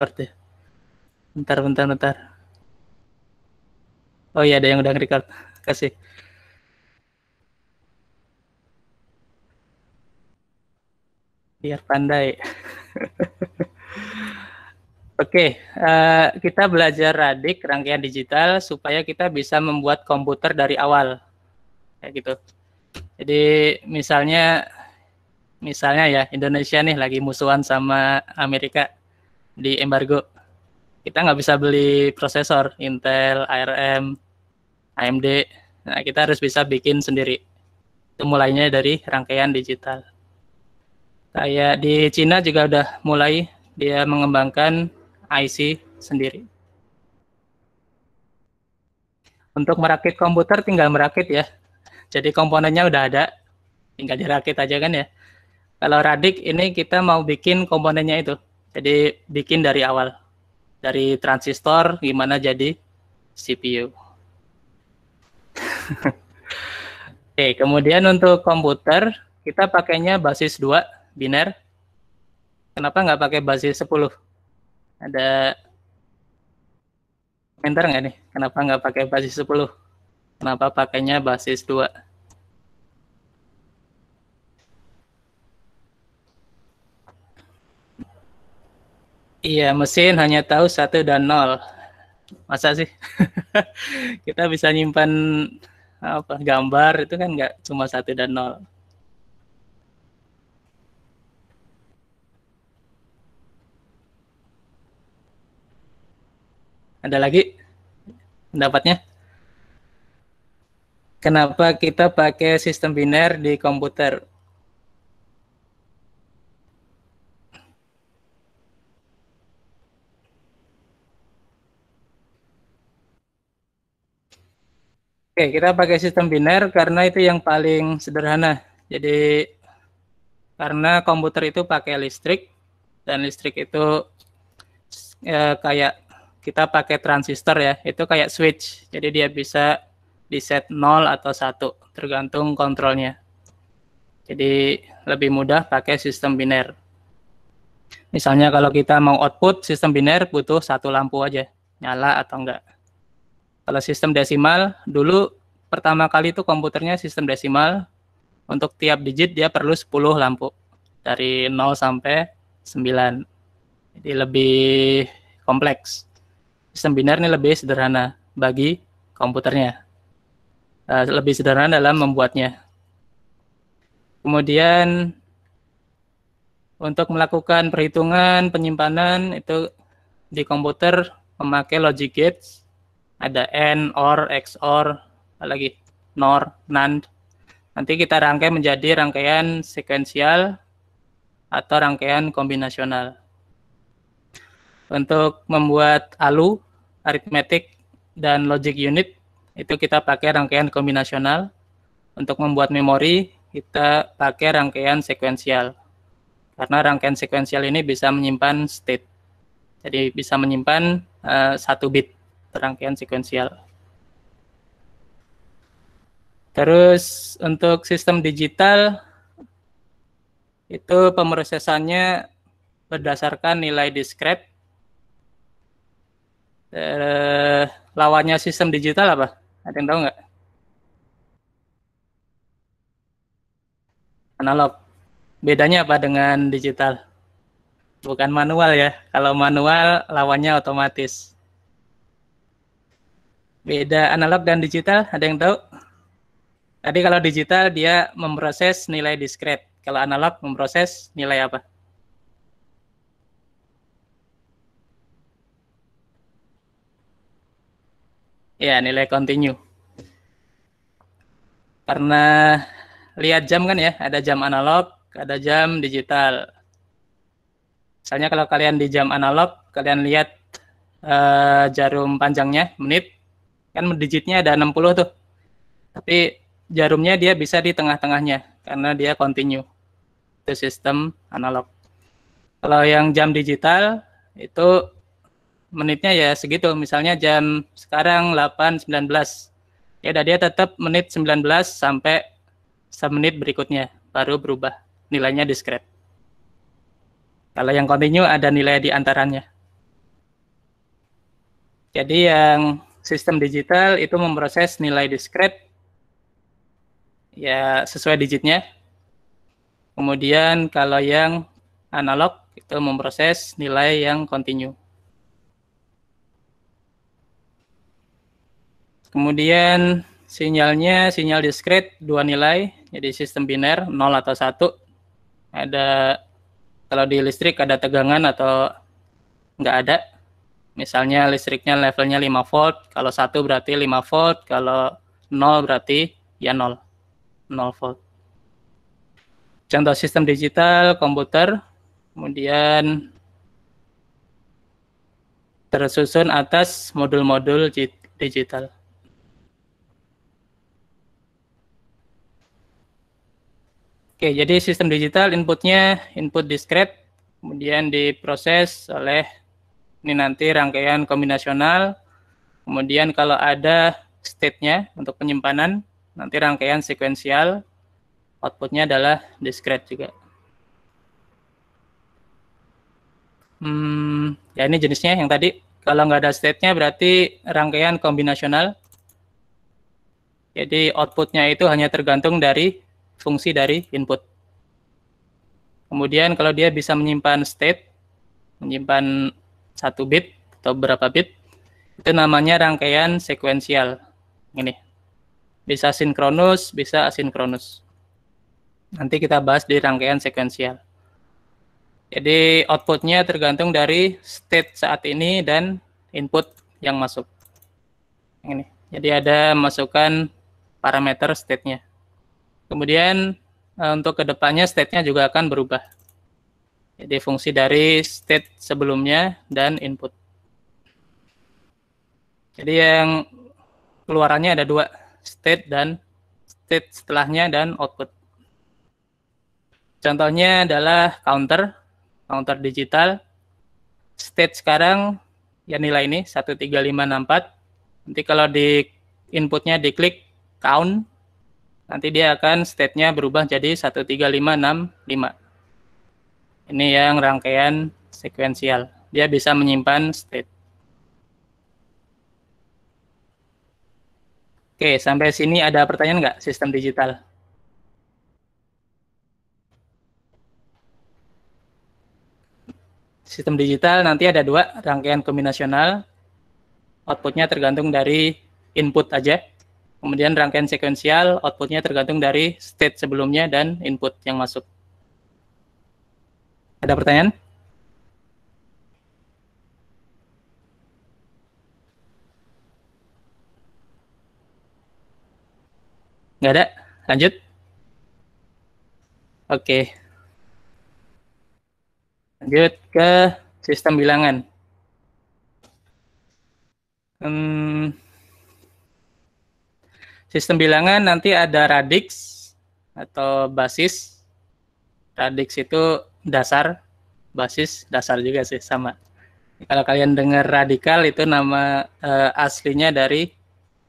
ya. Bentar, bentar, bentar. Oh iya, ada yang udah record. Kasih. Biar pandai. Oke, okay, uh, eh, kita belajar radik rangkaian digital supaya kita bisa membuat komputer dari awal. Kayak gitu. Jadi misalnya misalnya ya Indonesia nih lagi musuhan sama Amerika di embargo. Kita nggak bisa beli prosesor Intel, ARM, AMD. Nah, kita harus bisa bikin sendiri. Itu mulainya dari rangkaian digital. Kayak di Cina juga udah mulai dia mengembangkan IC sendiri. Untuk merakit komputer tinggal merakit ya. Jadi komponennya udah ada, tinggal dirakit aja kan ya. Kalau Radik ini kita mau bikin komponennya itu. Jadi bikin dari awal dari transistor gimana jadi CPU. Oke, kemudian untuk komputer kita pakainya basis 2 biner. Kenapa nggak pakai basis 10? Ada komentar nggak nih? Kenapa nggak pakai basis 10? Kenapa pakainya basis 2? Iya, mesin hanya tahu satu dan nol. Masa sih? kita bisa nyimpan apa gambar itu kan nggak cuma satu dan nol. Ada lagi pendapatnya? Kenapa kita pakai sistem biner di komputer? Oke, kita pakai sistem biner karena itu yang paling sederhana. Jadi karena komputer itu pakai listrik dan listrik itu ya, kayak kita pakai transistor ya, itu kayak switch. Jadi dia bisa di set 0 atau 1 tergantung kontrolnya. Jadi lebih mudah pakai sistem biner. Misalnya kalau kita mau output sistem biner butuh satu lampu aja, nyala atau enggak. Kalau sistem desimal, dulu pertama kali itu komputernya sistem desimal. Untuk tiap digit dia perlu 10 lampu. Dari 0 sampai 9. Jadi lebih kompleks. Sistem biner ini lebih sederhana bagi komputernya. Eh, lebih sederhana dalam membuatnya. Kemudian untuk melakukan perhitungan penyimpanan itu di komputer memakai logic gates ada and, or, XOR, lagi NOR, NAND. Nanti kita rangkai menjadi rangkaian sekuensial atau rangkaian kombinasional. Untuk membuat ALU, aritmetik, dan logic unit, itu kita pakai rangkaian kombinasional. Untuk membuat memori, kita pakai rangkaian sekuensial. Karena rangkaian sekuensial ini bisa menyimpan state. Jadi bisa menyimpan uh, satu bit rangkaian sekuensial. Terus untuk sistem digital itu pemrosesannya berdasarkan nilai diskret. Eh, lawannya sistem digital apa? Ada yang tahu nggak? Analog. Bedanya apa dengan digital? Bukan manual ya. Kalau manual lawannya otomatis beda analog dan digital ada yang tahu tadi kalau digital dia memproses nilai diskret kalau analog memproses nilai apa ya nilai kontinu karena lihat jam kan ya ada jam analog ada jam digital misalnya kalau kalian di jam analog kalian lihat uh, jarum panjangnya menit kan digitnya ada 60 tuh tapi jarumnya dia bisa di tengah-tengahnya karena dia continue itu sistem analog kalau yang jam digital itu menitnya ya segitu misalnya jam sekarang 8.19 ya dia tetap menit 19 sampai semenit berikutnya baru berubah nilainya diskret kalau yang continue ada nilai di antaranya jadi yang sistem digital itu memproses nilai diskret ya sesuai digitnya. Kemudian kalau yang analog itu memproses nilai yang kontinu. Kemudian sinyalnya sinyal diskret dua nilai, jadi sistem biner 0 atau 1. Ada kalau di listrik ada tegangan atau enggak ada. Misalnya listriknya levelnya 5 volt, kalau satu berarti 5 volt, kalau 0 berarti ya 0. 0 volt. Contoh sistem digital komputer, kemudian tersusun atas modul-modul digital. Oke, jadi sistem digital inputnya input discrete, kemudian diproses oleh ini nanti rangkaian kombinasional. Kemudian kalau ada state-nya untuk penyimpanan, nanti rangkaian sekuensial. Outputnya adalah discrete juga. Hmm, ya ini jenisnya yang tadi. Kalau nggak ada state-nya berarti rangkaian kombinasional. Jadi outputnya itu hanya tergantung dari fungsi dari input. Kemudian kalau dia bisa menyimpan state, menyimpan satu bit atau berapa bit itu namanya rangkaian sekuensial ini bisa sinkronus bisa asinkronus nanti kita bahas di rangkaian sekuensial jadi outputnya tergantung dari state saat ini dan input yang masuk ini jadi ada masukan parameter state-nya kemudian eh, untuk kedepannya state-nya juga akan berubah jadi fungsi dari state sebelumnya dan input. Jadi yang keluarannya ada dua, state dan state setelahnya dan output. Contohnya adalah counter, counter digital. State sekarang ya nilai ini 13564. Nanti kalau di inputnya diklik count, nanti dia akan state-nya berubah jadi 13565. Ini yang rangkaian sekuensial. Dia bisa menyimpan state. Oke, sampai sini ada pertanyaan nggak sistem digital? Sistem digital nanti ada dua, rangkaian kombinasional. Outputnya tergantung dari input aja. Kemudian rangkaian sekuensial, outputnya tergantung dari state sebelumnya dan input yang masuk. Ada pertanyaan? Nggak ada? Lanjut. Oke. Lanjut ke sistem bilangan. Hmm, sistem bilangan nanti ada radix atau basis. Radix itu dasar, basis, dasar juga sih sama. Kalau kalian dengar radikal itu nama uh, aslinya dari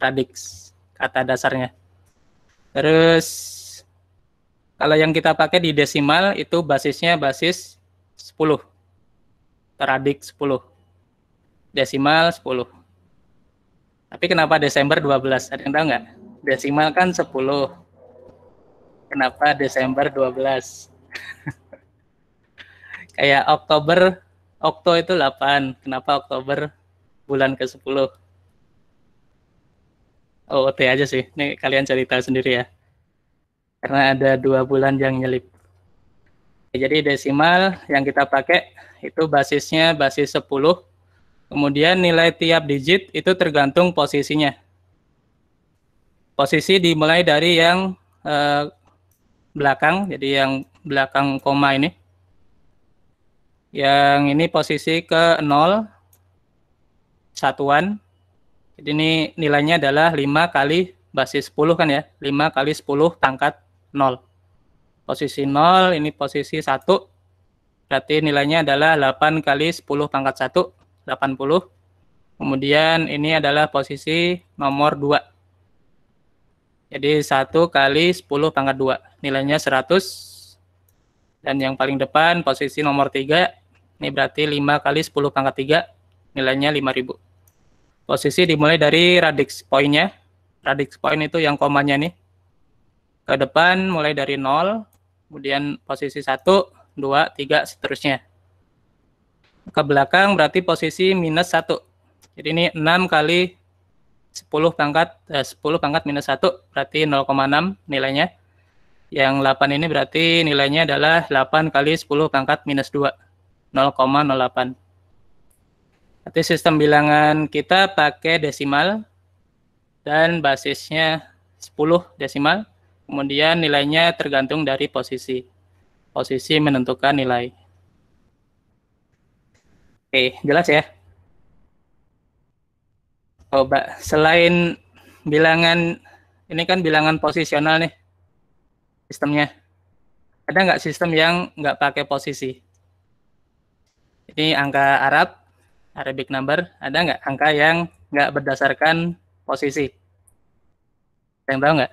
radix kata dasarnya. Terus kalau yang kita pakai di desimal itu basisnya basis 10. Radix 10. Desimal 10. Tapi kenapa Desember 12? Ada yang tahu nggak? Desimal kan 10. Kenapa Desember 12? kayak Oktober Okto itu 8 kenapa Oktober bulan ke 10 oke aja sih ini kalian cerita sendiri ya karena ada dua bulan yang nyelip jadi desimal yang kita pakai itu basisnya basis 10 kemudian nilai tiap digit itu tergantung posisinya posisi dimulai dari yang eh, belakang jadi yang belakang koma ini yang ini posisi ke 0 satuan. Jadi ini nilainya adalah 5 kali basis 10 kan ya. 5 kali 10 pangkat 0. Posisi 0, ini posisi 1. Berarti nilainya adalah 8 kali 10 pangkat 1, 80. Kemudian ini adalah posisi nomor 2. Jadi 1 kali 10 pangkat 2, nilainya 100. Dan yang paling depan posisi nomor 3, ini berarti 5 kali 10 pangkat 3, nilainya 5000. Posisi dimulai dari radix poinnya. Radix point itu yang komanya nih. Ke depan mulai dari 0, kemudian posisi 1, 2, 3, seterusnya. Ke belakang berarti posisi minus 1. Jadi ini 6 kali 10 pangkat eh, 10 pangkat minus 1 berarti 0,6 nilainya. Yang 8 ini berarti nilainya adalah 8 kali 10 pangkat minus 2. 0,08. Arti sistem bilangan kita pakai desimal dan basisnya 10 desimal. Kemudian nilainya tergantung dari posisi. Posisi menentukan nilai. Oke, jelas ya? Coba, selain bilangan, ini kan bilangan posisional nih sistemnya. Ada nggak sistem yang nggak pakai posisi? Ini angka Arab, Arabic number, ada nggak angka yang nggak berdasarkan posisi? Yang tahu nggak?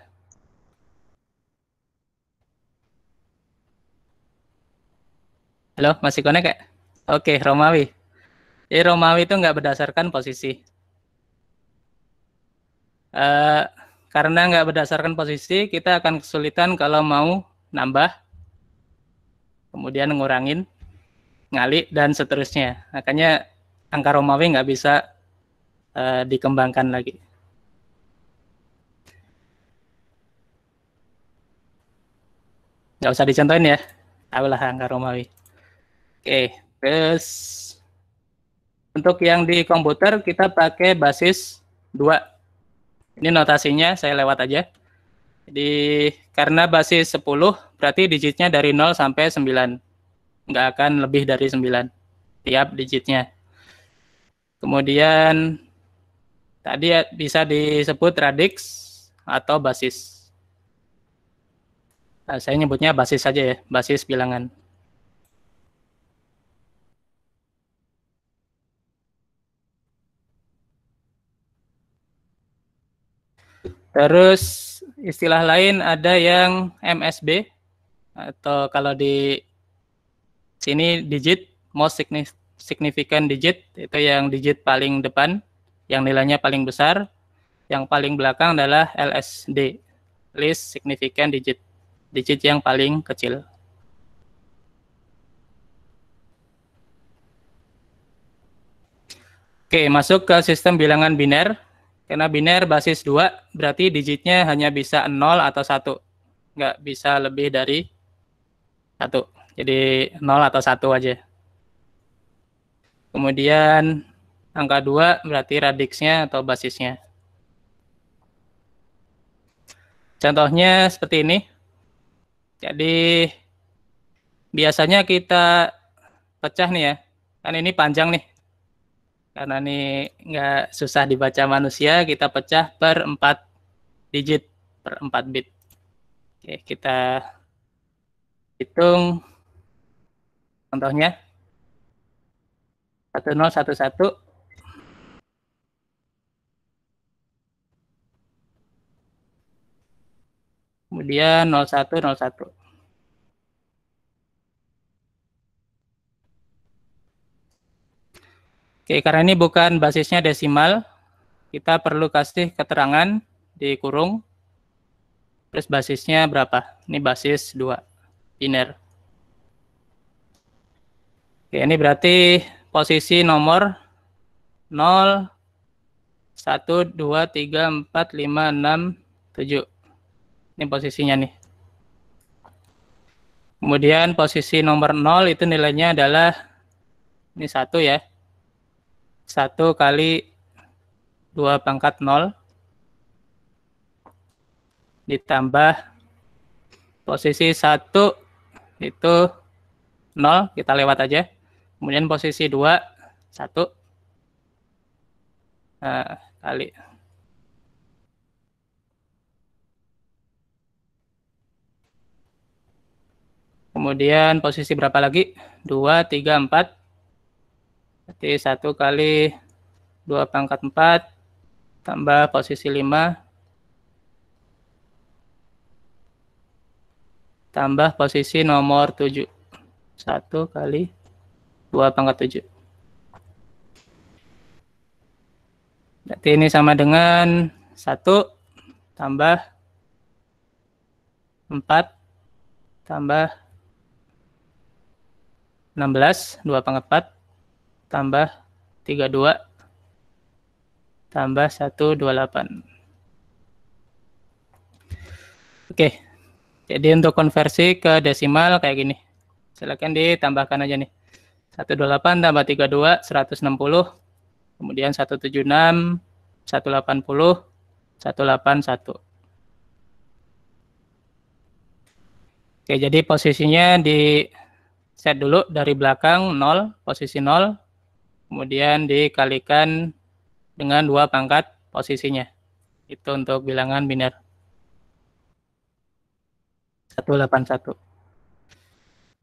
Halo, masih connect ya? Oke, Romawi. Jadi Romawi itu nggak berdasarkan posisi. Uh, karena nggak berdasarkan posisi, kita akan kesulitan kalau mau nambah, kemudian ngurangin, ngali dan seterusnya. Makanya angka Romawi nggak bisa uh, dikembangkan lagi. Nggak usah dicontohin ya, tahulah angka Romawi. Oke, terus untuk yang di komputer kita pakai basis 2. Ini notasinya saya lewat aja. Jadi karena basis 10 berarti digitnya dari 0 sampai 9 nggak akan lebih dari 9 tiap digitnya. Kemudian tadi ya bisa disebut radix atau basis. Nah, saya nyebutnya basis saja ya, basis bilangan. Terus istilah lain ada yang MSB atau kalau di sini digit most significant digit itu yang digit paling depan yang nilainya paling besar yang paling belakang adalah LSD least significant digit digit yang paling kecil Oke, masuk ke sistem bilangan biner. Karena biner basis 2, berarti digitnya hanya bisa 0 atau 1. Nggak bisa lebih dari 1. Jadi 0 atau 1 aja. Kemudian angka 2 berarti radiksnya atau basisnya. Contohnya seperti ini. Jadi biasanya kita pecah nih ya. Kan ini panjang nih. Karena ini nggak susah dibaca manusia, kita pecah per 4 digit, per 4 bit. Oke, kita hitung Contohnya 1011 kemudian 0101 Oke, karena ini bukan basisnya desimal, kita perlu kasih keterangan di kurung, terus basisnya berapa? Ini basis 2, biner. Oke, ini berarti posisi nomor 0, 1, 2, 3, 4, 5, 6, 7. Ini posisinya nih. Kemudian posisi nomor 0 itu nilainya adalah ini 1 ya. 1 kali 2 pangkat 0 ditambah posisi 1 itu 0, kita lewat aja. Kemudian posisi dua satu Nah, kali. Kemudian posisi berapa lagi? dua tiga empat Berarti satu kali dua pangkat empat tambah posisi lima tambah posisi nomor 7. 1 kali dua pangkat tujuh. Berarti ini sama dengan satu tambah empat tambah enam belas dua pangkat empat tambah tiga dua tambah satu dua delapan. Oke, jadi untuk konversi ke desimal kayak gini. Silahkan ditambahkan aja nih. 128 tambah 32 160 kemudian 176 180 181 Oke jadi posisinya di set dulu dari belakang 0 posisi 0 kemudian dikalikan dengan dua pangkat posisinya itu untuk bilangan biner 181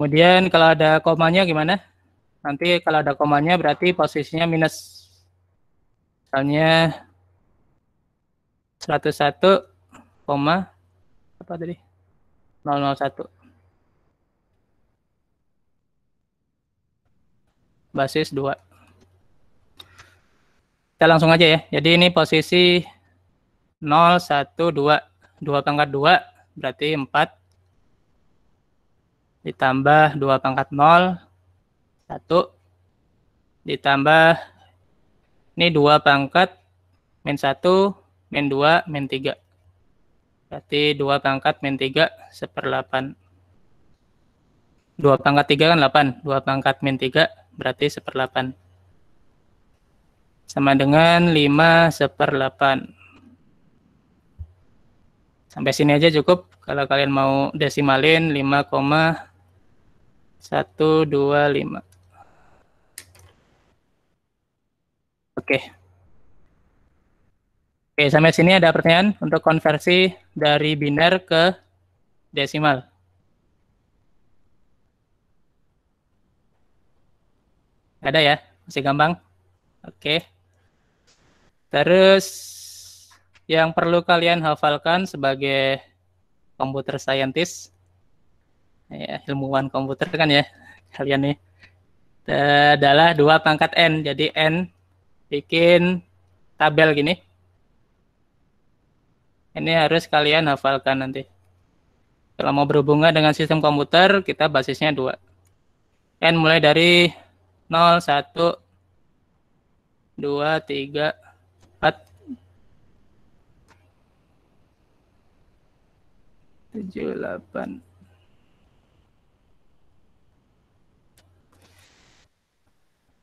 kemudian kalau ada komanya gimana Nanti kalau ada komanya berarti posisinya minus. Misalnya 101, koma apa tadi? 001. Basis 2. Kita langsung aja ya. Jadi ini posisi 0, 1, 2. 2 pangkat 2 berarti 4. Ditambah 2 pangkat 0 1 ditambah ini 2 pangkat min 1, min 2, min 3. Berarti 2 pangkat min 3 seper 8. 2 pangkat 3 kan 8. 2 pangkat min 3 berarti seper 8. Sama dengan 5 seper 8. Sampai sini aja cukup. Kalau kalian mau desimalin 5,125. Oke. Oke, sampai sini ada pertanyaan untuk konversi dari biner ke desimal. Ada ya? Masih gampang? Oke. Terus yang perlu kalian hafalkan sebagai komputer scientist, ya, ilmuwan komputer kan ya, kalian nih, adalah dua pangkat N. Jadi N bikin tabel gini. Ini harus kalian hafalkan nanti. Kalau mau berhubungan dengan sistem komputer, kita basisnya dua. N mulai dari 0, 1, 2, 3, 4, 7, 8,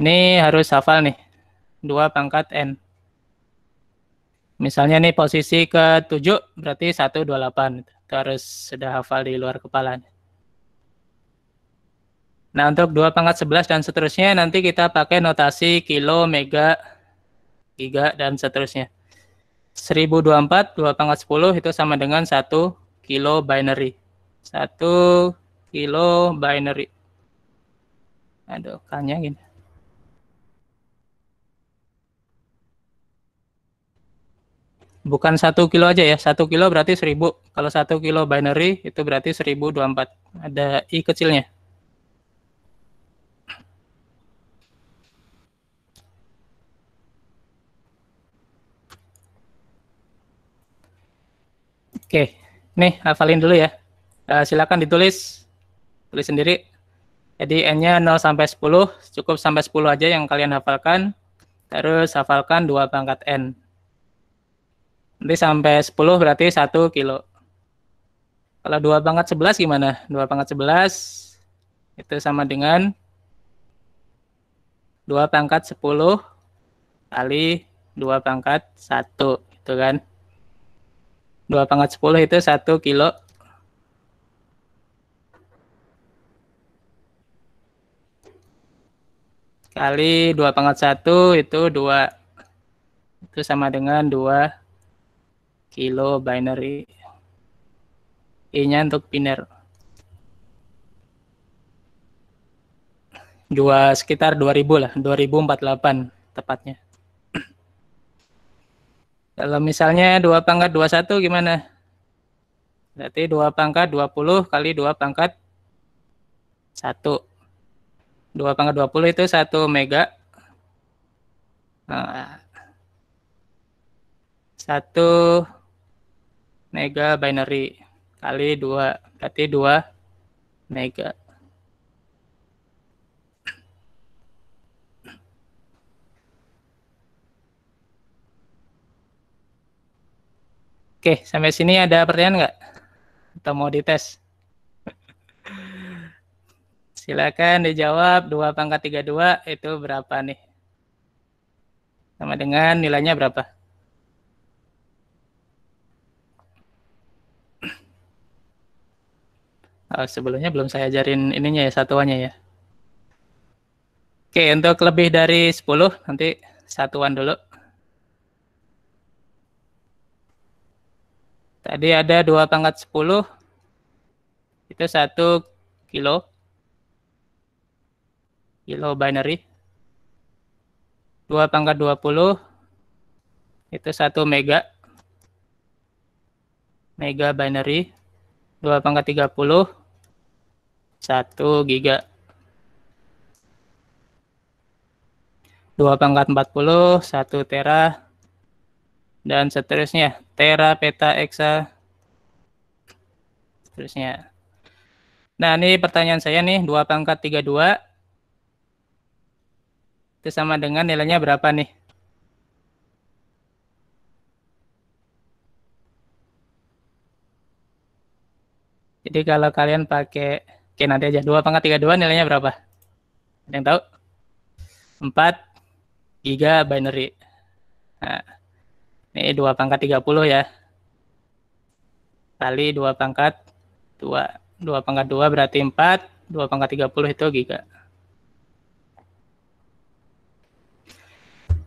Ini harus hafal nih. 2 pangkat N. Misalnya nih posisi ke-7 berarti 128. Itu harus sudah hafal di luar kepala. Nah, untuk 2 pangkat 11 dan seterusnya nanti kita pakai notasi kilo, mega, giga, dan seterusnya. 1024, 2 pangkat 10 itu sama dengan 1 kilo binary. 1 kilo binary. Aduh, kanya gini. bukan satu kilo aja ya satu kilo berarti seribu kalau satu kilo binary itu berarti seribu dua empat ada i kecilnya Oke, nih hafalin dulu ya. Uh, silakan ditulis, tulis sendiri. Jadi N-nya 0 sampai 10, cukup sampai 10 aja yang kalian hafalkan. Terus hafalkan dua pangkat N. Nanti sampai 10 berarti 1 kilo. Kalau 2 pangkat 11 gimana? 2 pangkat 11 itu sama dengan 2 pangkat 10 kali 2 pangkat 1 gitu kan. 2 pangkat 10 itu 1 kilo. Kali 2 pangkat 1 itu 2. Itu sama dengan 2 kilo binary i-nya untuk biner dua sekitar 2000 lah 2048 tepatnya kalau misalnya 2 pangkat 21 gimana berarti 2 pangkat 20 kali 2 pangkat 1 2 pangkat 20 itu 1 mega nah, mega binary kali dua, berarti dua, mega Oke, sampai sini ada pertanyaan nggak? Atau mau dites? Silakan dijawab 2 pangkat 32 itu berapa nih? Sama dengan nilainya berapa? Uh, sebelumnya belum saya ajarin ininya ya satuannya ya. Oke, untuk lebih dari 10 nanti satuan dulu. Tadi ada dua pangkat 10 itu satu kilo kilo binary. dua pangkat 20 itu satu mega mega binary. dua pangkat 30 1 giga. 2 pangkat 40, 1 tera, dan seterusnya. Tera, peta, eksa, seterusnya. Nah, ini pertanyaan saya nih, 2 pangkat 32. Itu sama dengan nilainya berapa nih? Jadi kalau kalian pakai Oke nanti aja dua pangkat tiga dua nilainya berapa? Ada yang tahu? Empat giga binary. Nah, ini dua pangkat tiga puluh ya. Kali dua pangkat dua dua pangkat dua berarti empat dua pangkat tiga puluh itu giga.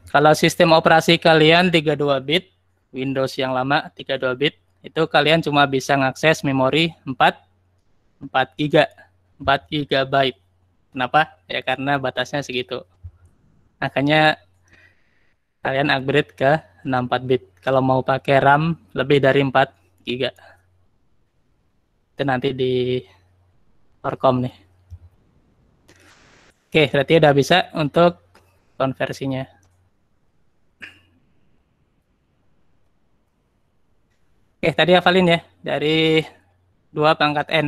Kalau sistem operasi kalian 32 bit, Windows yang lama 32 bit, itu kalian cuma bisa mengakses memori 4 4 giga 4 GB. kenapa ya karena batasnya segitu makanya kalian upgrade ke 64 bit kalau mau pakai RAM lebih dari 4 giga itu nanti di Orkom nih oke berarti udah bisa untuk konversinya Oke, tadi hafalin ya dari 2 pangkat N.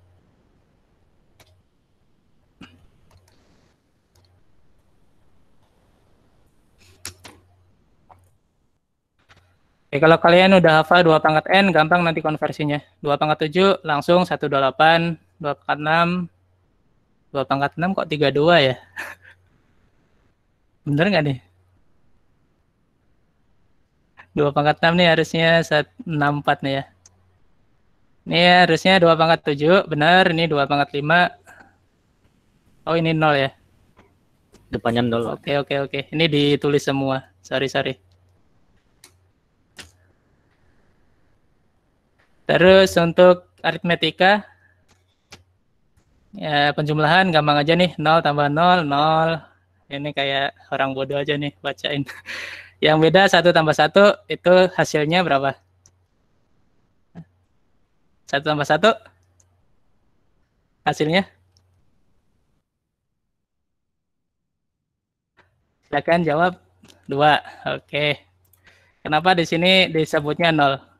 Oke, kalau kalian udah hafal 2 pangkat N, gampang nanti konversinya. 2 pangkat 7 langsung 128, 2 pangkat 6, 2 pangkat 6 kok 32 ya? Bener nggak nih? 2 pangkat 6 nih harusnya 64 nih ya. Ini ya, harusnya 2 pangkat 7, benar. Ini 2 pangkat 5. Oh, ini 0 ya? Depannya 0. Oke, oke, oke. Ini ditulis semua. Sorry, sorry. Terus untuk aritmetika, ya, penjumlahan gampang aja nih, 0 tambah 0, 0. Ini kayak orang bodoh aja nih bacain. Yang beda satu tambah satu itu hasilnya berapa? Satu tambah satu hasilnya? Silakan jawab 2. Oke. Kenapa di sini disebutnya 0?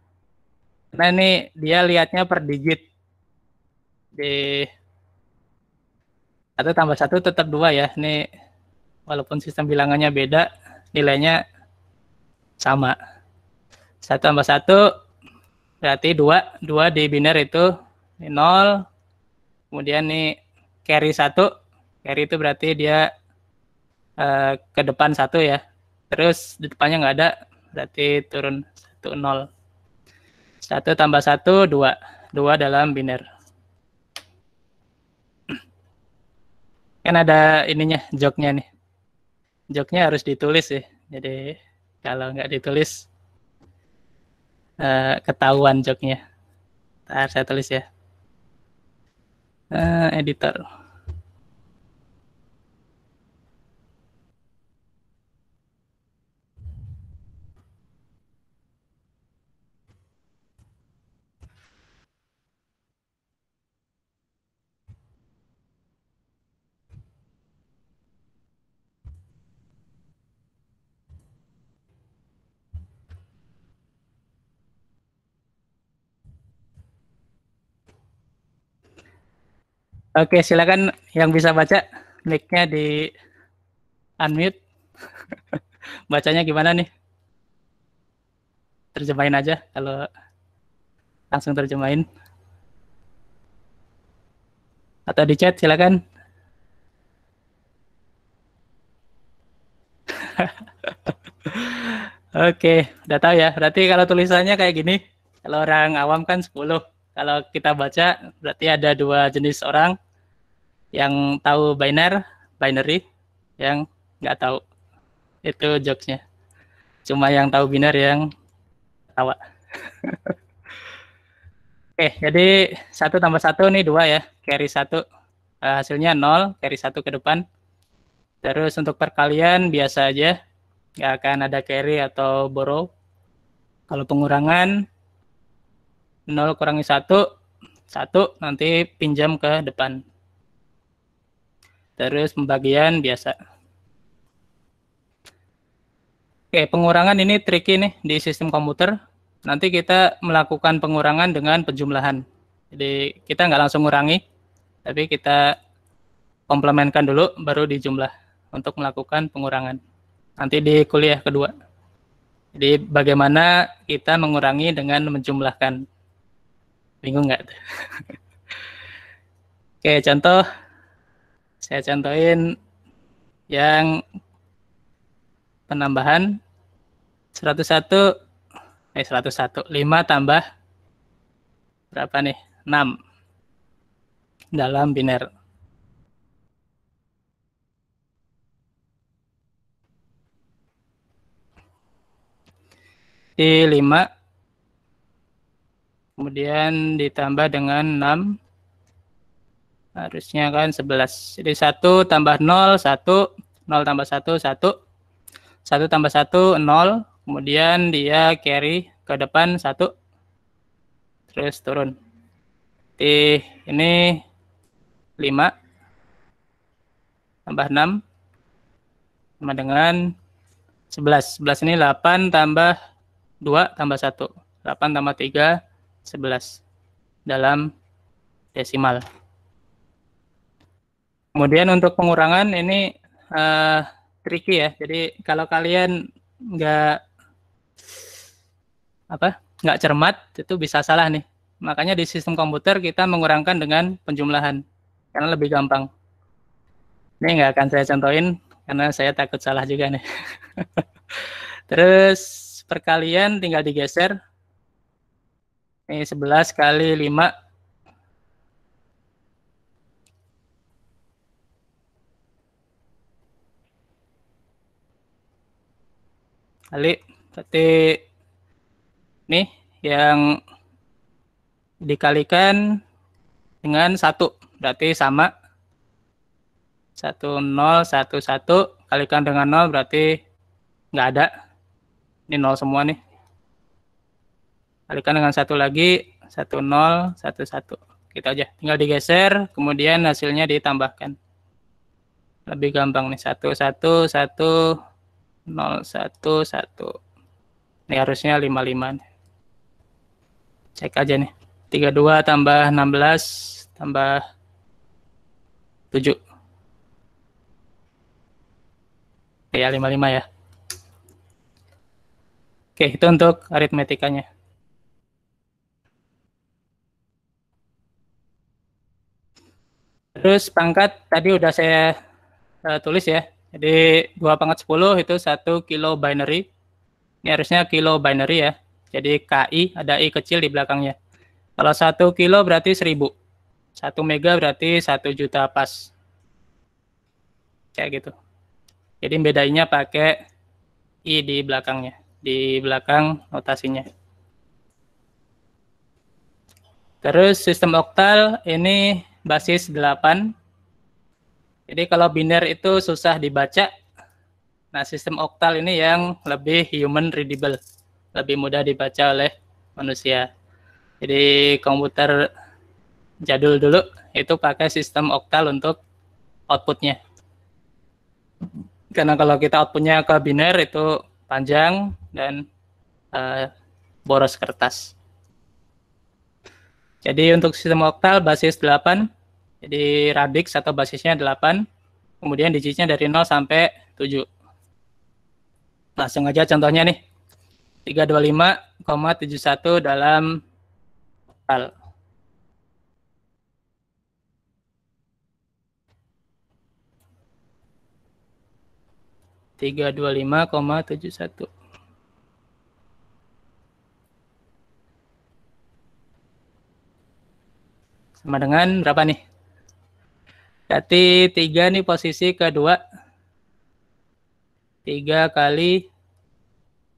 Nah ini dia lihatnya per digit di satu tambah satu tetap dua ya. Ini walaupun sistem bilangannya beda, nilainya sama. Satu tambah satu berarti dua, dua di biner itu ini nol. Kemudian ini carry satu, carry itu berarti dia uh, ke depan satu ya. Terus di depannya nggak ada, berarti turun satu nol. 1 tambah 1, 2. 2 dalam biner. Kan ada ininya, joknya nih. Joknya harus ditulis sih. Jadi kalau nggak ditulis, uh, ketahuan joknya. Ntar saya tulis ya. Uh, editor. Oke, silakan yang bisa baca mic-nya di unmute. Bacanya gimana nih? Terjemahin aja kalau langsung terjemahin. Atau di chat silakan. Oke, udah tahu ya. Berarti kalau tulisannya kayak gini, kalau orang awam kan 10. Kalau kita baca berarti ada dua jenis orang yang tahu biner, binary, yang nggak tahu. Itu jokesnya. Cuma yang tahu biner yang tawa. Oke, jadi satu tambah satu nih dua ya, carry satu uh, hasilnya nol, carry satu ke depan. Terus untuk perkalian biasa aja, nggak akan ada carry atau borrow. Kalau pengurangan 0 kurangi 1, 1 nanti pinjam ke depan. Terus pembagian biasa. Oke, pengurangan ini tricky nih di sistem komputer. Nanti kita melakukan pengurangan dengan penjumlahan. Jadi kita nggak langsung ngurangi, tapi kita komplementkan dulu baru dijumlah untuk melakukan pengurangan. Nanti di kuliah kedua. Jadi bagaimana kita mengurangi dengan menjumlahkan. Bingung nggak? Oke, contoh. Saya contohin yang penambahan 101 eh 101 5 tambah berapa nih 6 dalam biner di 5 kemudian ditambah dengan 6 harusnya kan 11 jadi 1 tambah 0 1 0 tambah 1 1 1 tambah 1 0 kemudian dia carry ke depan 1 terus turun jadi ini 5 tambah 6 sama dengan 11 11 ini 8 tambah 2 tambah 1 8 tambah 3 11 dalam desimal. Kemudian untuk pengurangan ini uh, tricky ya. Jadi kalau kalian nggak apa nggak cermat itu bisa salah nih. Makanya di sistem komputer kita mengurangkan dengan penjumlahan karena lebih gampang. Ini nggak akan saya contohin karena saya takut salah juga nih. Terus perkalian tinggal digeser ini 11 kali 5 kali berarti nih yang dikalikan dengan satu berarti sama satu nol satu satu kalikan dengan nol berarti nggak ada ini nol semua nih kalikan dengan satu lagi satu satu nol satu kita gitu aja tinggal digeser kemudian hasilnya ditambahkan lebih gampang nih satu satu satu nol satu satu Ini harusnya lima lima Cek aja nih. tiga dua tambah enam belas tambah 7. Ya, 55 ya. Oke, itu untuk aritmetikanya. Terus pangkat tadi udah saya uh, tulis ya. Jadi dua pangkat 10 itu satu kilo binary. Ini harusnya kilo binary ya. Jadi KI ada I kecil di belakangnya. Kalau satu kilo berarti 1000. 1 mega berarti 1 juta pas. Kayak gitu. Jadi bedainya pakai I di belakangnya, di belakang notasinya. Terus sistem oktal ini basis 8. Jadi kalau biner itu susah dibaca. Nah, sistem oktal ini yang lebih human readable, lebih mudah dibaca oleh manusia. Jadi komputer jadul dulu itu pakai sistem oktal untuk outputnya. Karena kalau kita outputnya ke biner itu panjang dan uh, boros kertas. Jadi untuk sistem oktal basis 8, jadi radix atau basisnya 8, kemudian digitnya dari 0 sampai 7. Langsung aja contohnya nih, 325,71 dalam oktal. tiga dua lima tujuh satu sama dengan berapa nih? Berarti tiga nih posisi kedua. tiga kali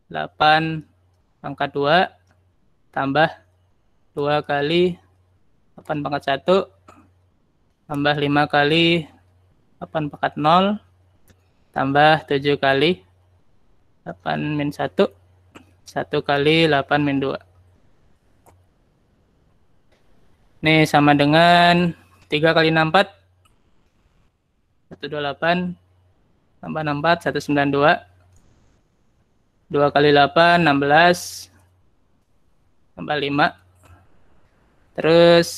delapan pangkat dua, tambah dua kali delapan pangkat satu, tambah 5 kali delapan pangkat nol, tambah tujuh kali delapan min 1 1 kali delapan min 2 Ini sama dengan 3 kali 64. 128 tambah 64 192. 2 kali 8 16 tambah 5. Terus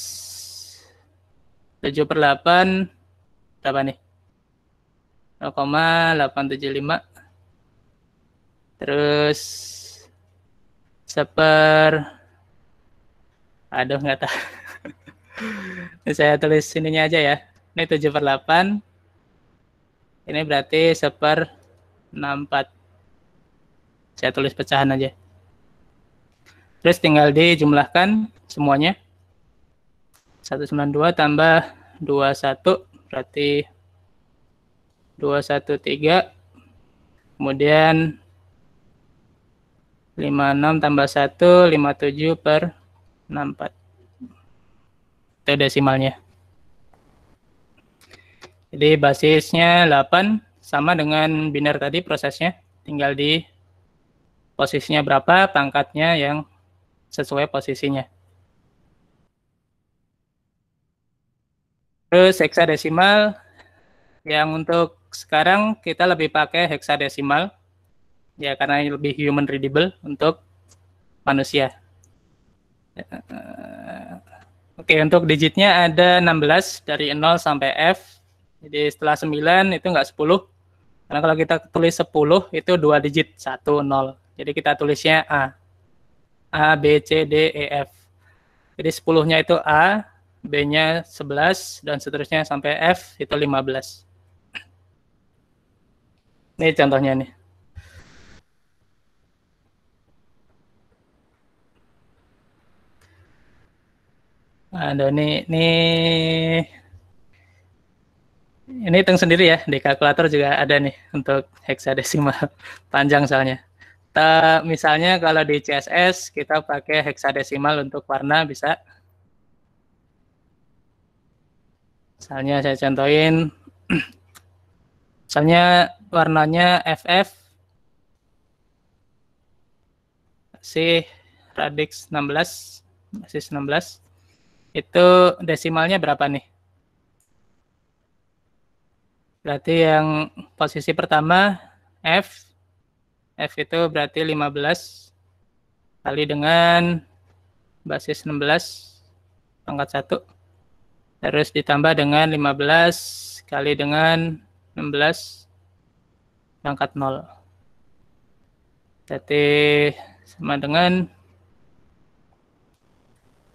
7 per 8 berapa nih? 0,875. Terus seper aduh nggak tahu Ini saya tulis sininya aja ya. Ini 7 per 8. Ini berarti 1 per 64. Saya tulis pecahan aja. Terus tinggal dijumlahkan semuanya. 192 tambah 21 berarti 213. Kemudian 56 tambah 1, 57 per 64 desimalnya. Jadi basisnya 8 sama dengan biner tadi prosesnya. Tinggal di posisinya berapa, pangkatnya yang sesuai posisinya. Terus heksadesimal yang untuk sekarang kita lebih pakai heksadesimal ya karena ini lebih human readable untuk manusia. Eh, Oke, untuk digitnya ada 16 dari 0 sampai F. Jadi setelah 9 itu enggak 10. Karena kalau kita tulis 10 itu dua digit, 1, 0. Jadi kita tulisnya A. A, B, C, D, E, F. Jadi 10-nya itu A, B-nya 11, dan seterusnya sampai F itu 15. Ini contohnya nih. Ada ini ini ini hitung sendiri ya di kalkulator juga ada nih untuk heksadesimal panjang soalnya. Ta, misalnya kalau di CSS kita pakai heksadesimal untuk warna bisa. Misalnya saya contohin, misalnya warnanya FF si radix 16 masih 16 itu desimalnya berapa nih? Berarti yang posisi pertama F. F itu berarti 15 kali dengan basis 16 pangkat 1. Terus ditambah dengan 15 kali dengan 16 pangkat 0. Berarti sama dengan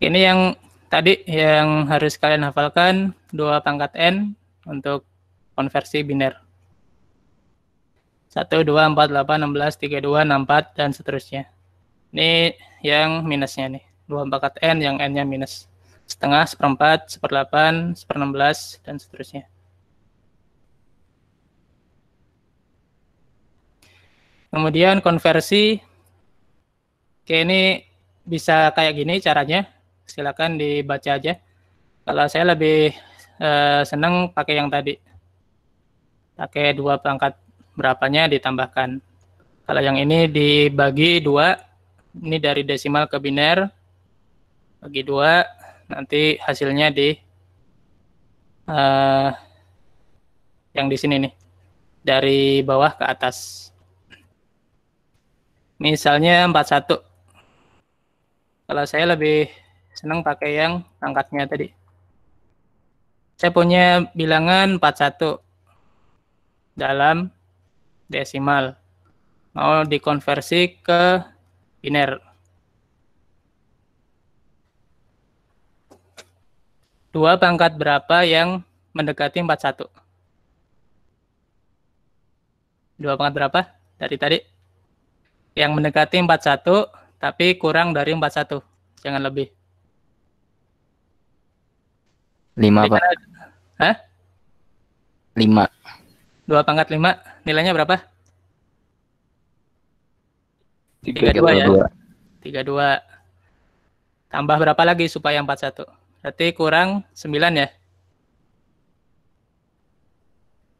Ini yang tadi yang harus kalian hafalkan dua pangkat N untuk konversi biner. 1, 2, 4, 8, 16, 3, 2, 6, 4, dan seterusnya. Ini yang minusnya nih. 2 pangkat N yang N-nya minus. Setengah, seperempat, seperdelapan, seperenambelas, dan seterusnya. Kemudian konversi. Oke, ini bisa kayak gini caranya silakan dibaca aja. Kalau saya lebih uh, eh, senang pakai yang tadi. Pakai dua perangkat berapanya ditambahkan. Kalau yang ini dibagi dua, ini dari desimal ke biner, bagi dua, nanti hasilnya di uh, yang di sini nih, dari bawah ke atas. Misalnya 41. Kalau saya lebih senang pakai yang angkatnya tadi. Saya punya bilangan 41 dalam desimal. Mau dikonversi ke biner. 2 pangkat berapa yang mendekati 41? 2 pangkat berapa dari tadi? Yang mendekati 41 tapi kurang dari 41. Jangan lebih. Lima, Pak. Hah? Lima. Dua pangkat lima, nilainya berapa? Tiga dua ya? Tiga dua. Tambah berapa lagi supaya empat satu? Berarti kurang sembilan ya?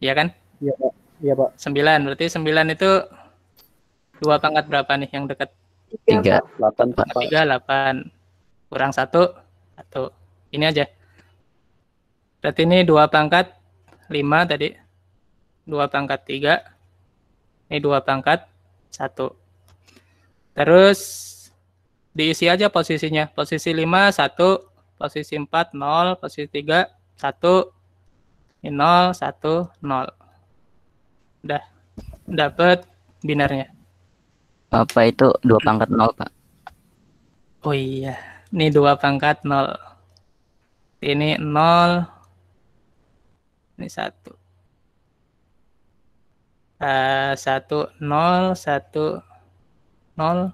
Iya kan? Iya, Pak. Iya, Pak. Sembilan. Berarti sembilan itu dua pangkat berapa nih yang dekat? Tiga. Delapan, Pak. Tiga, delapan. Kurang satu, satu. Ini aja. Berarti ini dua pangkat 5 tadi. 2 pangkat 3. Ini 2 pangkat 1. Terus diisi aja posisinya. Posisi 5, 1. Posisi 4, 0. Posisi 3, 1. Ini 0, 1, 0. Udah. Dapat binarnya. Apa itu 2 pangkat 0, Pak? Oh iya. Ini 2 pangkat 0. Ini 0, ini satu eh, satu nol satu nol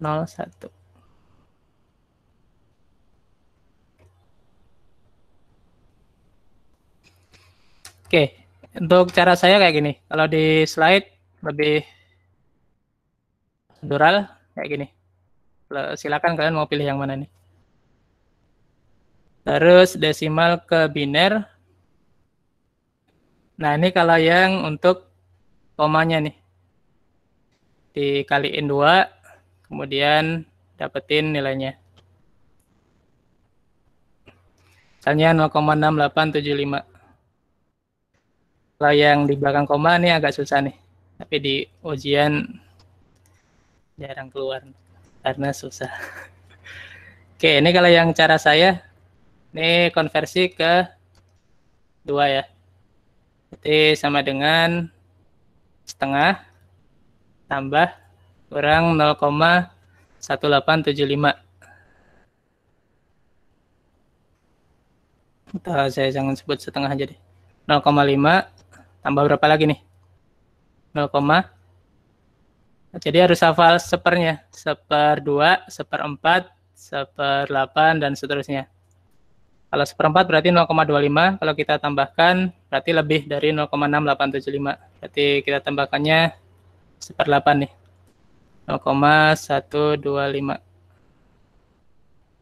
nol satu Oke, untuk cara saya kayak gini. Kalau di slide lebih dural kayak gini. Silakan kalian mau pilih yang mana nih. Terus desimal ke biner Nah, ini kalau yang untuk komanya nih. Dikaliin 2, kemudian dapetin nilainya. Misalnya 0,6875. Kalau yang di belakang koma ini agak susah nih. Tapi di ujian jarang keluar karena susah. Oke, ini kalau yang cara saya. Ini konversi ke 2 ya. Berarti sama dengan setengah tambah kurang 0,1875. Atau saya jangan sebut setengah aja deh. 0,5 tambah berapa lagi nih? 0, jadi harus hafal sepernya, seper 2, seper 4, seper 8, dan seterusnya. Kalau seperempat berarti 0,25. Kalau kita tambahkan berarti lebih dari 0,6875. Berarti kita tambahkannya seperdelapan nih. 0,125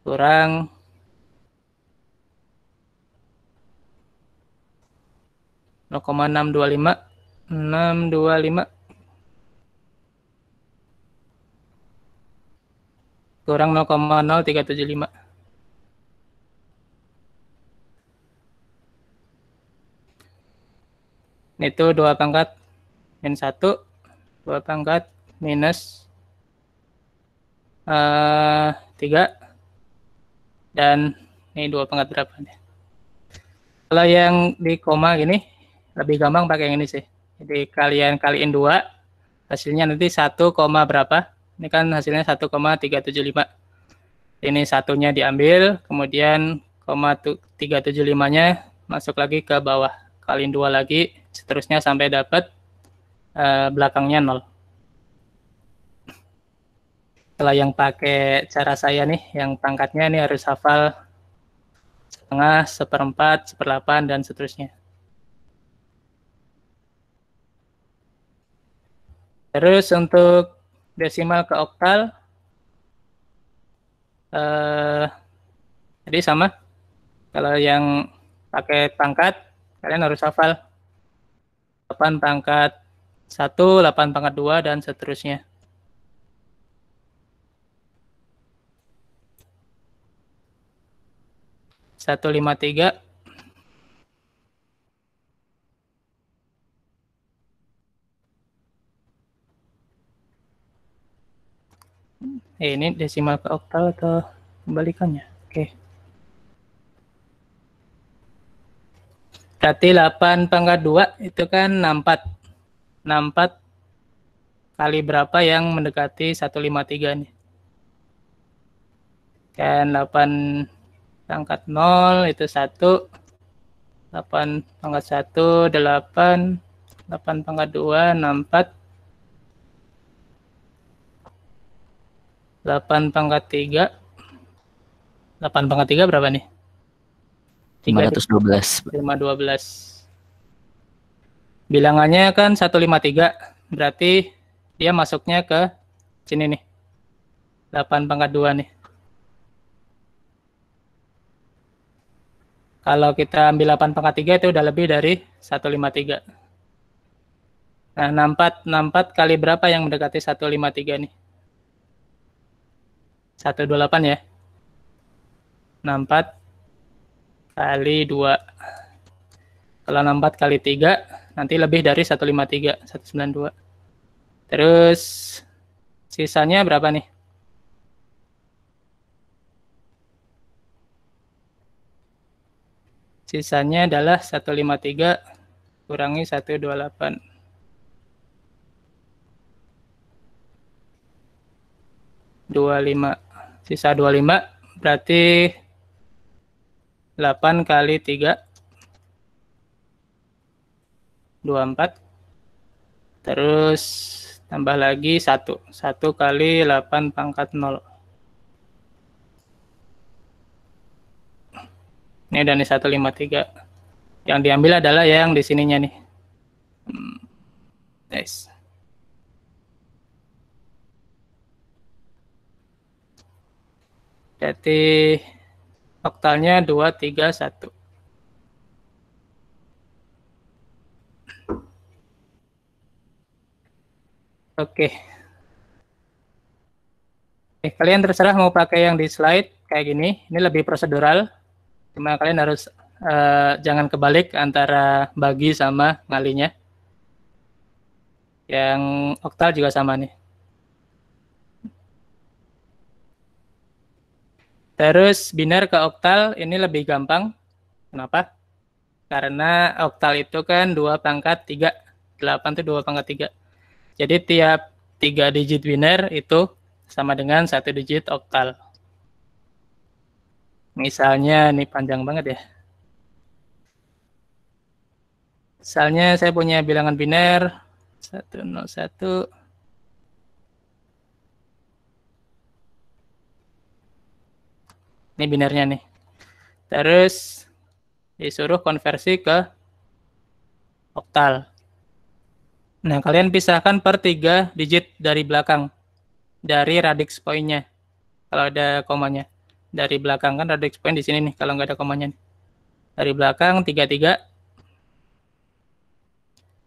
kurang 0,625 625 kurang 0,0375 itu dua pangkat min satu dua pangkat minus uh, dan ini dua pangkat berapa nih kalau yang di koma gini lebih gampang pakai yang ini sih jadi kalian kaliin dua hasilnya nanti satu koma berapa ini kan hasilnya 1,375 ini satunya diambil kemudian koma 375 nya masuk lagi ke bawah kaliin dua lagi seterusnya sampai dapat uh, belakangnya nol. Kalau yang pakai cara saya nih, yang pangkatnya ini harus hafal setengah, seperempat, seperdelapan, dan seterusnya. Terus untuk desimal ke oktal, eh, jadi sama. Kalau yang pakai pangkat, kalian harus hafal 8 pangkat 1, 8 pangkat 2, dan seterusnya. Satu lima tiga eh, ini desimal ke oktal atau kembalikannya? Oke. Okay. Berarti 8 pangkat 2 itu kan 64. 64 kali berapa yang mendekati 153 nih? Kan 8 pangkat 0 itu 1. 8 pangkat 1, 8. 8 pangkat 2, 64. 8 pangkat 3. 8 pangkat 3 berapa nih? 512. 512. Bilangannya kan 153, berarti dia masuknya ke sini nih. 8 pangkat 2 nih. Kalau kita ambil 8 pangkat 3 itu udah lebih dari 153. Nah, 64, 64 kali berapa yang mendekati 153 nih? 128 ya. 64 kali 2. Kalau 64 kali 3, nanti lebih dari 153, 192. Terus sisanya berapa nih? Sisanya adalah 153 kurangi 128. 25 Sisa 25 berarti 8 kali 3 24 terus tambah lagi 1 1 kali 8 pangkat 0 ini dan nih 153 yang diambil adalah yang di sininya nih hmm. nice jadi Oktalnya 2, 3, 1. Oke. Oke, kalian terserah mau pakai yang di slide kayak gini. Ini lebih prosedural. Cuma kalian harus eh, jangan kebalik antara bagi sama ngalinya. Yang oktal juga sama nih. Terus biner ke oktal ini lebih gampang. Kenapa? Karena oktal itu kan dua pangkat tiga, delapan itu dua pangkat tiga. Jadi tiap tiga digit biner itu sama dengan satu digit oktal. Misalnya ini panjang banget ya. Misalnya saya punya bilangan biner satu. Ini binernya nih. Terus disuruh konversi ke oktal. Nah, kalian pisahkan per tiga digit dari belakang, dari radix point-nya, kalau ada komanya. Dari belakang kan radix point di sini nih, kalau nggak ada komanya. Nih. Dari belakang, tiga tiga,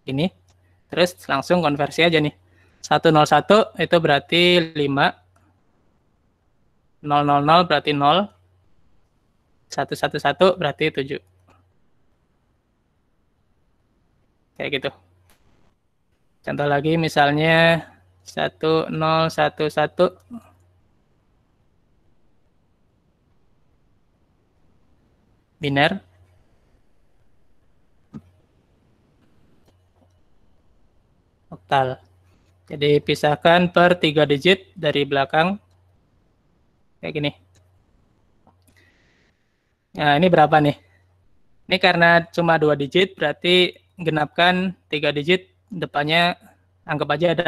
Ini. Terus langsung konversi aja nih. 101 itu berarti 5. 000 berarti 0 satu satu satu berarti tujuh kayak gitu contoh lagi misalnya satu nol satu satu biner oktal jadi pisahkan per tiga digit dari belakang kayak gini Nah, ini berapa nih? Ini karena cuma dua digit, berarti genapkan tiga digit depannya anggap aja ada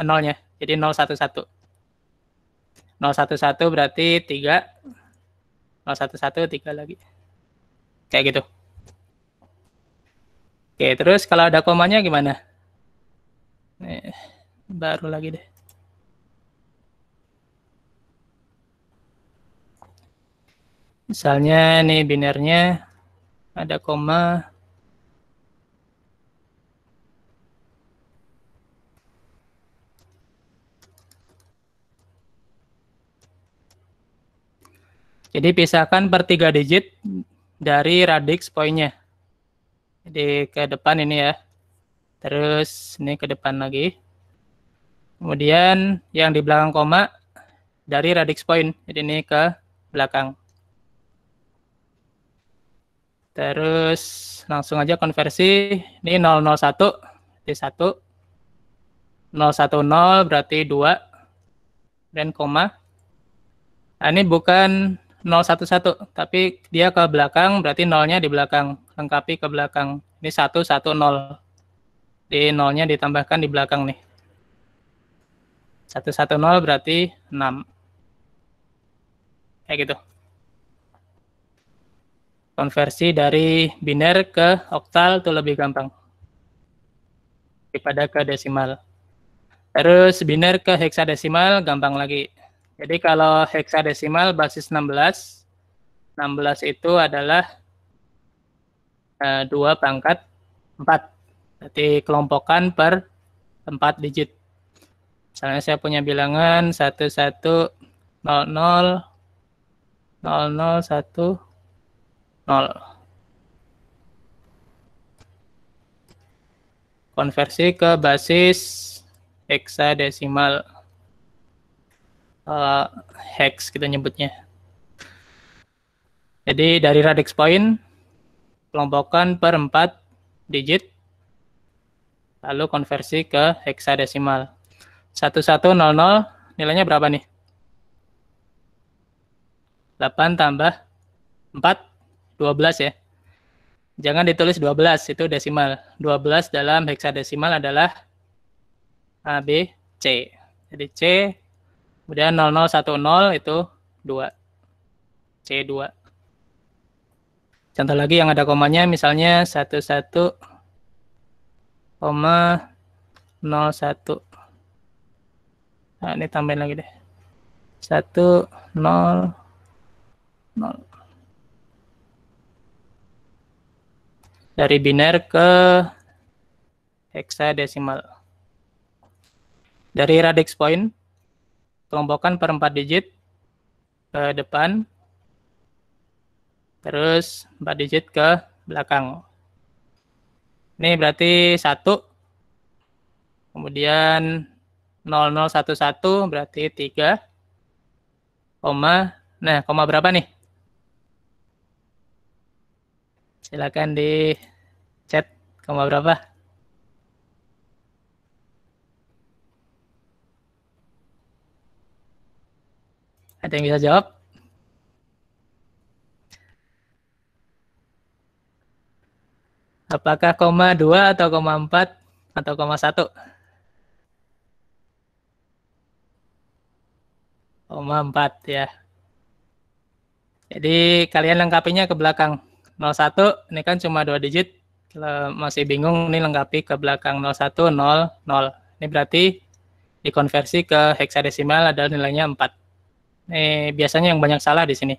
nolnya. Jadi nol nol satu satu satu satu berarti tiga nol satu satu tiga lagi. Kayak gitu. Oke, terus kalau ada komanya gimana? Nih, baru lagi deh. Misalnya ini binernya ada koma Jadi pisahkan per tiga digit dari radix poinnya. Jadi ke depan ini ya. Terus ini ke depan lagi. Kemudian yang di belakang koma dari radix point. Jadi ini ke belakang. Terus langsung aja konversi. Ini 001 D1 010 berarti 2 dan koma. Nah, ini bukan 011 tapi dia ke belakang berarti nolnya di belakang. Lengkapi ke belakang. Ini 110. Di nolnya ditambahkan di belakang nih. 110 berarti 6. Kayak gitu konversi dari biner ke oktal itu lebih gampang daripada ke desimal. Terus biner ke heksadesimal gampang lagi. Jadi kalau heksadesimal basis 16, 16 itu adalah eh, dua pangkat 4. Berarti kelompokan per 4 digit. Misalnya saya punya bilangan 1100 00 0. Konversi ke basis heksadesimal. Uh, hex kita nyebutnya. Jadi dari radix point, kelompokkan per 4 digit, lalu konversi ke heksadesimal. 1100 nilainya berapa nih? 8 tambah 4 12 ya. Jangan ditulis 12, itu desimal. 12 dalam heksadesimal adalah A, B, C. Jadi C, kemudian 0010 itu 2. C2. Contoh lagi yang ada komanya misalnya 11, 01. Nah, ini tambahin lagi deh. 1, 0, 0. dari biner ke heksadesimal. Dari radix point, kelompokkan perempat digit ke depan, terus empat digit ke belakang. Ini berarti satu, kemudian 0011 berarti tiga, koma, nah koma berapa nih? Silakan di Koma berapa? Ada yang bisa jawab? Apakah koma 2 atau koma 4 atau koma 1? Koma 4 ya. Jadi kalian lengkapinya ke belakang. 01 ini kan cuma dua digit masih bingung, ini lengkapi ke belakang 01, 0, 0. Ini berarti dikonversi ke heksadesimal adalah nilainya 4. Ini biasanya yang banyak salah di sini.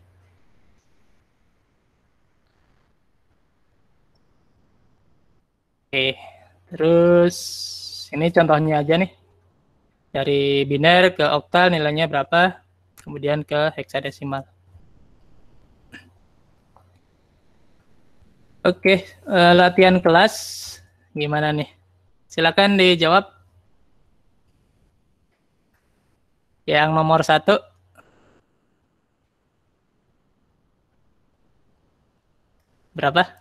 Oke, terus ini contohnya aja nih. Dari biner ke oktal nilainya berapa, kemudian ke heksadesimal. Oke, uh, latihan kelas gimana nih? Silakan dijawab. Yang nomor satu. Berapa?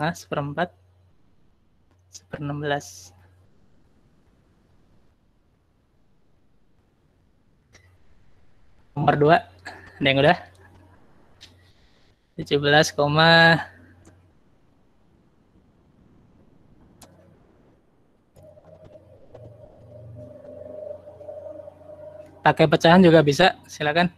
setengah, seperempat, seperenam belas. Nomor dua, ada yang udah? 17, pakai pecahan juga bisa silakan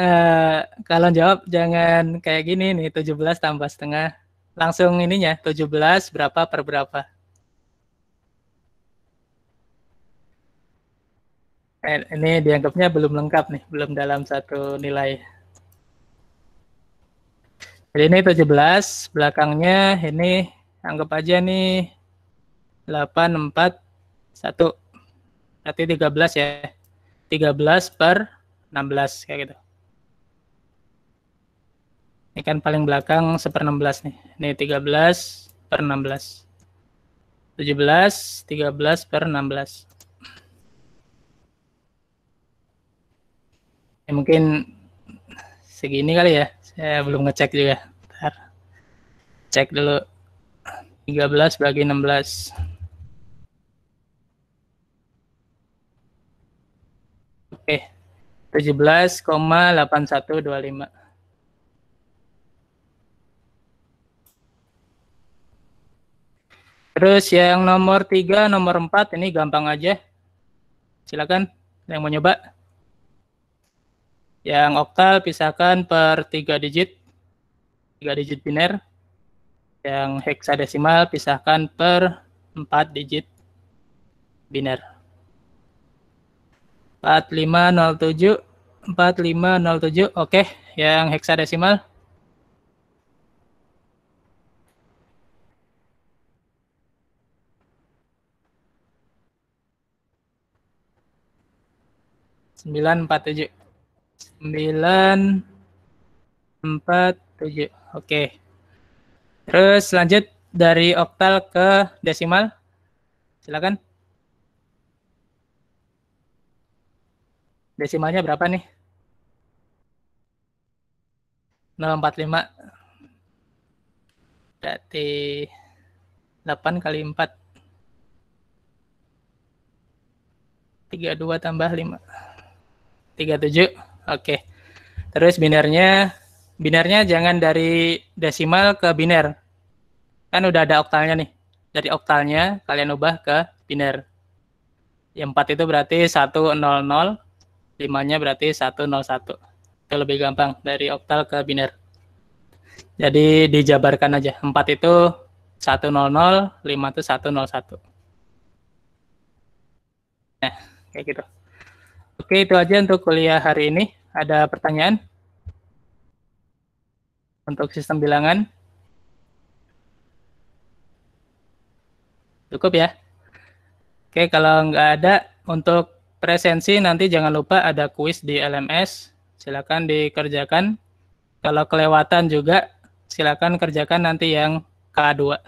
Uh, kalau jawab jangan kayak gini nih 17 tambah setengah. Langsung ininya 17 berapa per berapa? Eh, ini dianggapnya belum lengkap nih, belum dalam satu nilai. Jadi ini 17, belakangnya ini anggap aja nih 8, 4, 1. Berarti 13 ya. 13 per 16 kayak gitu. Ini kan paling belakang seper 16 nih. Ini 13 per 16. 17, 13 per 16. Ya, mungkin segini kali ya. Saya belum ngecek juga. Bentar. Cek dulu. 13 bagi 16. Oke. 17,8125. Terus yang nomor tiga, nomor empat ini gampang aja. Silakan yang mau nyoba. Yang oktal pisahkan per tiga digit, tiga digit biner. Yang heksadesimal pisahkan per empat digit biner. 4507 4507 oke okay. yang heksadesimal sembilan empat tujuh sembilan empat tujuh oke terus lanjut dari oktal ke desimal silakan desimalnya berapa nih empat lima berarti delapan kali empat tiga dua tambah lima 37. Oke. Terus binarnya binarnya jangan dari desimal ke biner. Kan udah ada oktalnya nih. Dari oktalnya kalian ubah ke biner. Yang 4 itu berarti 100, 5-nya berarti 101. Itu lebih gampang dari oktal ke biner. Jadi dijabarkan aja. 4 itu 100, 5 itu 101. Nah, kayak gitu. Oke, itu aja untuk kuliah hari ini. Ada pertanyaan? Untuk sistem bilangan? Cukup ya? Oke, kalau nggak ada, untuk presensi nanti jangan lupa ada kuis di LMS. Silakan dikerjakan. Kalau kelewatan juga, silakan kerjakan nanti yang K2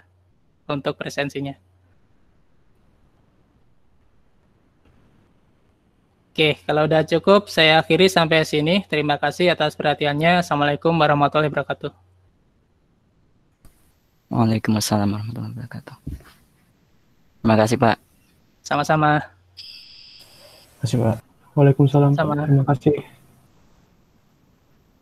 untuk presensinya. Oke, kalau udah cukup saya akhiri sampai sini. Terima kasih atas perhatiannya. Assalamualaikum warahmatullahi wabarakatuh. Waalaikumsalam warahmatullahi wabarakatuh. Terima kasih Pak. Sama-sama. Terima kasih Pak. Waalaikumsalam. Sama. Terima kasih.